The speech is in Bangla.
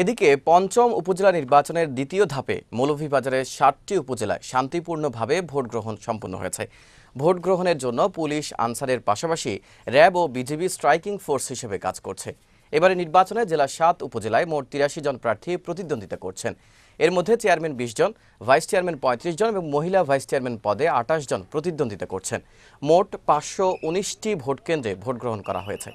এদিকে পঞ্চম উপজেলা নির্বাচনের দ্বিতীয় ধাপে মৌলভীবাজারের ষাটটি উপজেলায় শান্তিপূর্ণভাবে ভোট গ্রহণ সম্পন্ন হয়েছে ভোট গ্রহণের জন্য পুলিশ আনসারের পাশাপাশি র্যাব ও বিজিবি স্ট্রাইকিং ফোর্স হিসেবে কাজ করছে এবারে নির্বাচনে জেলা সাত উপজেলায় মোট তিরাশি জন প্রার্থী প্রতিদ্বন্দ্বিতা করছেন এর মধ্যে চেয়ারম্যান বিশ জন ভাইস চেয়ারম্যান পঁয়ত্রিশ জন এবং মহিলা ভাইস চেয়ারম্যান পদে আটাশ জন প্রতিদ্বন্দ্বিতা করছেন মোট পাঁচশো উনিশটি ভোটকেন্দ্রে ভোট গ্রহণ করা হয়েছে